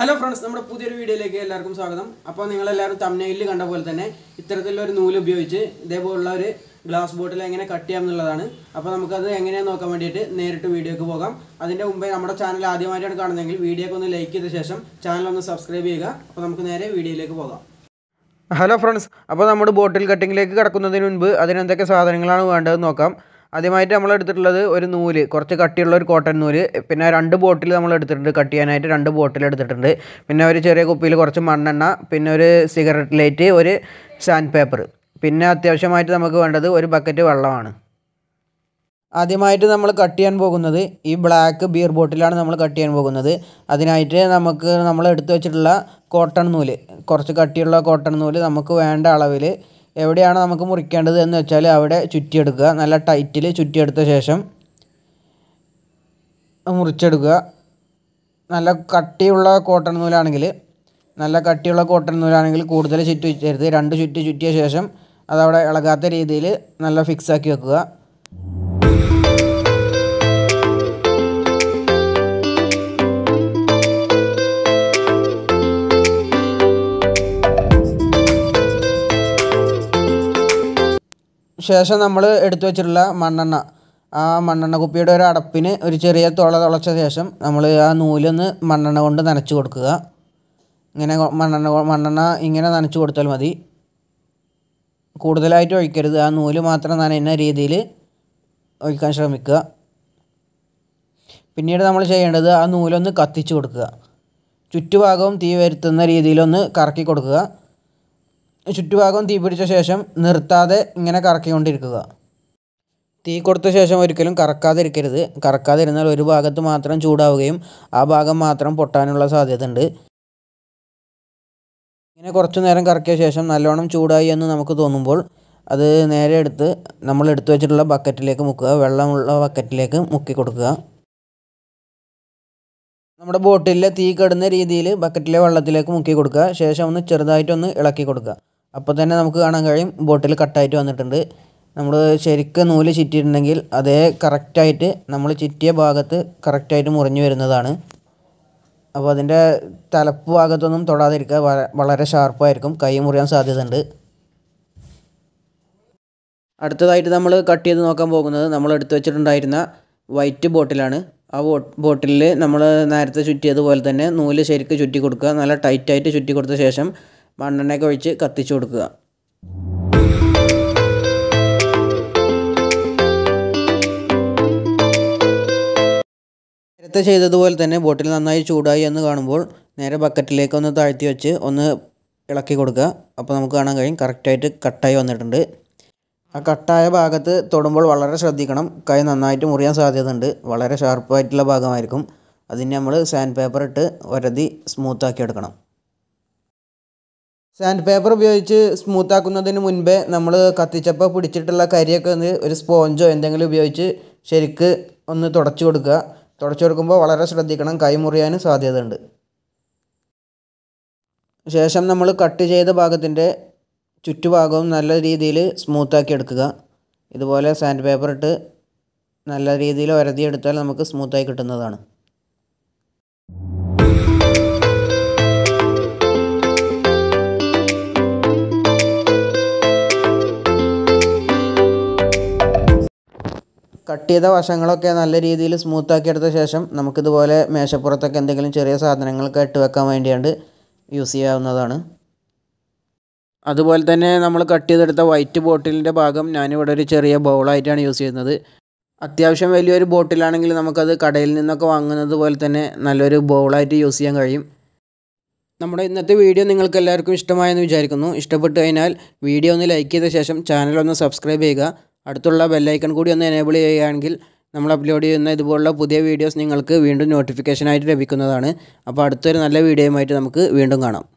hello friends നമ്മുടെ പുതിയൊരു വീഡിയോയിലേക്ക് എല്ലാവർക്കും സ്വാഗതം അപ്പോൾ നിങ്ങളെല്ലാവരും തമിഴ്നയിലിൽ കണ്ട പോലെ തന്നെ ഇത്തരത്തിലുള്ള ഒരു നൂല് ഉപയോഗിച്ച് ഇതേപോലുള്ള ഒരു ഗ്ലാസ് ബോട്ടിൽ എങ്ങനെ കട്ട് ചെയ്യാം എന്നുള്ളതാണ് അപ്പോൾ നമുക്കത് എങ്ങനെയാണെന്ന് നോക്കാൻ വേണ്ടിയിട്ട് നേരിട്ട് വീഡിയോക്ക് പോകാം അതിൻ്റെ മുമ്പേ നമ്മുടെ ചാനൽ ആദ്യമായിട്ടാണ് കാണുന്നതെങ്കിൽ വീഡിയോക്ക് ഒന്ന് ലൈക്ക് ചെയ്ത ശേഷം ചാനൽ ഒന്ന് സബ്സ്ക്രൈബ് ചെയ്യുക അപ്പോൾ നമുക്ക് നേരെ വീഡിയോയിലേക്ക് പോകാം ഹലോ ഫ്രണ്ട്സ് അപ്പോൾ നമ്മുടെ ബോട്ടിൽ കട്ടിങ്ങിലേക്ക് കടക്കുന്നതിന് മുൻപ് അതിനെന്തൊക്കെ സാധനങ്ങളാണ് വേണ്ടതെന്ന് നോക്കാം ആദ്യമായിട്ട് നമ്മൾ എടുത്തിട്ടുള്ളത് ഒരു നൂല് കുറച്ച് കട്ടിയുള്ള ഒരു കോട്ടൺ നൂല് പിന്നെ രണ്ട് ബോട്ടിൽ നമ്മൾ എടുത്തിട്ടുണ്ട് കട്ട് ചെയ്യാനായിട്ട് രണ്ട് ബോട്ടിൽ എടുത്തിട്ടുണ്ട് പിന്നെ ഒരു ചെറിയ കുപ്പിയിൽ കുറച്ച് മണ്ണെണ്ണ പിന്നെ ഒരു സിഗരറ്റ് ലൈറ്റ് ഒരു സാൻഡ് പേപ്പർ പിന്നെ അത്യാവശ്യമായിട്ട് നമുക്ക് വേണ്ടത് ഒരു ബക്കറ്റ് വെള്ളമാണ് ആദ്യമായിട്ട് നമ്മൾ കട്ട് ചെയ്യാൻ പോകുന്നത് ഈ ബ്ലാക്ക് ബിയർ ബോട്ടിലാണ് നമ്മൾ കട്ട് ചെയ്യാൻ പോകുന്നത് അതിനായിട്ട് നമുക്ക് നമ്മൾ എടുത്തു വെച്ചിട്ടുള്ള കോട്ടൺ നൂല് കുറച്ച് കട്ടിയുള്ള കോട്ടൺ നൂല് നമുക്ക് വേണ്ട അളവിൽ എവിടെയാണ് നമുക്ക് മുറിക്കേണ്ടത് എന്ന് വെച്ചാൽ അവിടെ ചുറ്റിയെടുക്കുക നല്ല ടൈറ്റിൽ ചുറ്റിയെടുത്ത ശേഷം മുറിച്ചെടുക്കുക നല്ല കട്ടിയുള്ള കോട്ടൺ നൂലാണെങ്കിൽ നല്ല കട്ടിയുള്ള കോട്ടൺ നൂലാണെങ്കിൽ കൂടുതൽ ചുറ്റി വെച്ചരുത് രണ്ട് ചുറ്റി ചുറ്റിയ ശേഷം അതവിടെ ഇളകാത്ത രീതിയിൽ നല്ല ഫിക്സാക്കി വെക്കുക ശേഷം നമ്മൾ എടുത്തു വെച്ചിട്ടുള്ള മണ്ണെണ്ണ ആ മണ്ണെണ്ണ കുപ്പിയുടെ ഒരു അടപ്പിന് ഒരു ചെറിയ തുള തുളച്ച ശേഷം നമ്മൾ ആ നൂലൊന്ന് മണ്ണെണ്ണ കൊണ്ട് നനച്ച് കൊടുക്കുക ഇങ്ങനെ മണ്ണെണ്ണ മണ്ണെണ്ണ ഇങ്ങനെ നനച്ച് കൊടുത്താൽ മതി കൂടുതലായിട്ട് ഒഴിക്കരുത് ആ നൂല് മാത്രം നനയുന്ന രീതിയിൽ ഒഴിക്കാൻ ശ്രമിക്കുക പിന്നീട് നമ്മൾ ചെയ്യേണ്ടത് ആ നൂലൊന്ന് കത്തിച്ച് കൊടുക്കുക ചുറ്റുഭാഗവും തീ വരുത്തുന്ന രീതിയിലൊന്ന് കറക്കി കൊടുക്കുക ചുറ്റുഭാഗം തീ പിടിച്ച ശേഷം നിർത്താതെ ഇങ്ങനെ കറക്കിക്കൊണ്ടിരിക്കുക തീ കൊടുത്ത ശേഷം ഒരിക്കലും കറക്കാതിരിക്കരുത് കറക്കാതിരുന്നാൽ ഒരു ഭാഗത്ത് മാത്രം ചൂടാവുകയും ആ ഭാഗം മാത്രം പൊട്ടാനുള്ള സാധ്യത ഉണ്ട് ഇങ്ങനെ കുറച്ചു നേരം കറക്കിയ ശേഷം നല്ലോണം ചൂടായി എന്ന് നമുക്ക് തോന്നുമ്പോൾ അത് നേരെ എടുത്ത് നമ്മൾ എടുത്തു വെച്ചിട്ടുള്ള ബക്കറ്റിലേക്ക് മുക്കുക വെള്ളമുള്ള ബക്കറ്റിലേക്ക് മുക്കി കൊടുക്കുക നമ്മുടെ ബോട്ടിലെ തീ കെടുന്ന രീതിയിൽ ബക്കറ്റിലെ വെള്ളത്തിലേക്ക് മുക്കി കൊടുക്കുക ശേഷം ഒന്ന് ചെറുതായിട്ടൊന്ന് ഇളക്കി കൊടുക്കുക അപ്പോൾ തന്നെ നമുക്ക് കാണാൻ കഴിയും ബോട്ടിൽ കട്ടായിട്ട് വന്നിട്ടുണ്ട് നമ്മൾ ശരിക്കും നൂല് ചുറ്റിയിട്ടുണ്ടെങ്കിൽ അതേ കറക്റ്റായിട്ട് നമ്മൾ ചുറ്റിയ ഭാഗത്ത് കറക്റ്റായിട്ട് മുറിഞ്ഞു വരുന്നതാണ് അപ്പോൾ അതിൻ്റെ തലപ്പ് ഭാഗത്തൊന്നും തൊടാതിരിക്കുക വളരെ ഷാർപ്പായിരിക്കും കൈ മുറിയാൻ സാധ്യതയുണ്ട് അടുത്തതായിട്ട് നമ്മൾ കട്ട് ചെയ്ത് നോക്കാൻ പോകുന്നത് നമ്മൾ എടുത്തു വെച്ചിട്ടുണ്ടായിരുന്ന വൈറ്റ് ബോട്ടിലാണ് ആ ബോട്ടിലിൽ നമ്മൾ നേരത്തെ ചുറ്റിയതുപോലെ തന്നെ നൂല് ശരിക്ക് ചുറ്റി കൊടുക്കുക നല്ല ടൈറ്റായിട്ട് ചുറ്റി കൊടുത്ത ശേഷം മണ്ണെണ്ണയൊക്കെ ഒഴിച്ച് കത്തിച്ചു കൊടുക്കുക നേരത്തെ ചെയ്തതുപോലെ തന്നെ ബോട്ടിൽ നന്നായി ചൂടായി എന്ന് കാണുമ്പോൾ നേരെ ബക്കറ്റിലേക്ക് ഒന്ന് താഴ്ത്തി വെച്ച് ഒന്ന് ഇളക്കി കൊടുക്കുക അപ്പോൾ നമുക്ക് കാണാൻ കഴിയും കറക്റ്റായിട്ട് കട്ടായി വന്നിട്ടുണ്ട് ആ കട്ടായ ഭാഗത്ത് തൊടുമ്പോൾ വളരെ ശ്രദ്ധിക്കണം കൈ നന്നായിട്ട് മുറിയാൻ സാധ്യതയുണ്ട് വളരെ ഷാർപ്പായിട്ടുള്ള ഭാഗമായിരിക്കും അതിന് നമ്മൾ സാൻഡ് പേപ്പർ ഇട്ട് വരതി സ്മൂത്താക്കി എടുക്കണം സാൻഡ് പേപ്പർ ഉപയോഗിച്ച് സ്മൂത്താക്കുന്നതിന് മുൻപേ നമ്മൾ കത്തിച്ചപ്പോൾ പിടിച്ചിട്ടുള്ള കരിയൊക്കെ ഒന്ന് ഒരു സ്പോഞ്ചോ എന്തെങ്കിലും ഉപയോഗിച്ച് ശരിക്ക് ഒന്ന് തുടച്ചു കൊടുക്കുക തുടച്ചു കൊടുക്കുമ്പോൾ വളരെ ശ്രദ്ധിക്കണം കൈ സാധ്യതയുണ്ട് ശേഷം നമ്മൾ കട്ട് ചെയ്ത ഭാഗത്തിൻ്റെ ചുറ്റുഭാഗവും നല്ല രീതിയിൽ സ്മൂത്താക്കി എടുക്കുക ഇതുപോലെ സാൻഡ് പേപ്പർ ഇട്ട് നല്ല രീതിയിൽ എടുത്താൽ നമുക്ക് സ്മൂത്തായി കിട്ടുന്നതാണ് കട്ട് ചെയ്ത വശങ്ങളൊക്കെ നല്ല രീതിയിൽ സ്മൂത്താക്കി എടുത്ത ശേഷം നമുക്കിതുപോലെ മേശപ്പുറത്തൊക്കെ എന്തെങ്കിലും ചെറിയ സാധനങ്ങളൊക്കെ ഇട്ട് വെക്കാൻ വേണ്ടിയാണ്ട് യൂസ് ചെയ്യാവുന്നതാണ് അതുപോലെ തന്നെ നമ്മൾ കട്ട് ചെയ്തെടുത്ത വൈറ്റ് ബോട്ടിലിൻ്റെ ഭാഗം ഞാനിവിടെ ഒരു ചെറിയ ബൗളായിട്ടാണ് യൂസ് ചെയ്യുന്നത് അത്യാവശ്യം വലിയൊരു ബോട്ടിലാണെങ്കിൽ നമുക്കത് കടയിൽ നിന്നൊക്കെ വാങ്ങുന്നത് പോലെ തന്നെ നല്ലൊരു ബൗളായിട്ട് യൂസ് ചെയ്യാൻ കഴിയും നമ്മുടെ ഇന്നത്തെ വീഡിയോ നിങ്ങൾക്ക് എല്ലാവർക്കും ഇഷ്ടമായെന്ന് വിചാരിക്കുന്നു ഇഷ്ടപ്പെട്ടു കഴിഞ്ഞാൽ വീഡിയോ ഒന്ന് ലൈക്ക് ചെയ്ത ശേഷം ചാനൽ ഒന്ന് സബ്സ്ക്രൈബ് ചെയ്യുക അടുത്തുള്ള ബെല്ലൈക്കൺ കൂടി ഒന്ന് എനേബിൾ ചെയ്യുകയാണെങ്കിൽ നമ്മൾ അപ്ലോഡ് ചെയ്യുന്ന ഇതുപോലുള്ള പുതിയ വീഡിയോസ് നിങ്ങൾക്ക് വീണ്ടും നോട്ടിഫിക്കേഷനായിട്ട് ലഭിക്കുന്നതാണ് അപ്പോൾ അടുത്തൊരു നല്ല വീഡിയോയുമായിട്ട് നമുക്ക് വീണ്ടും കാണാം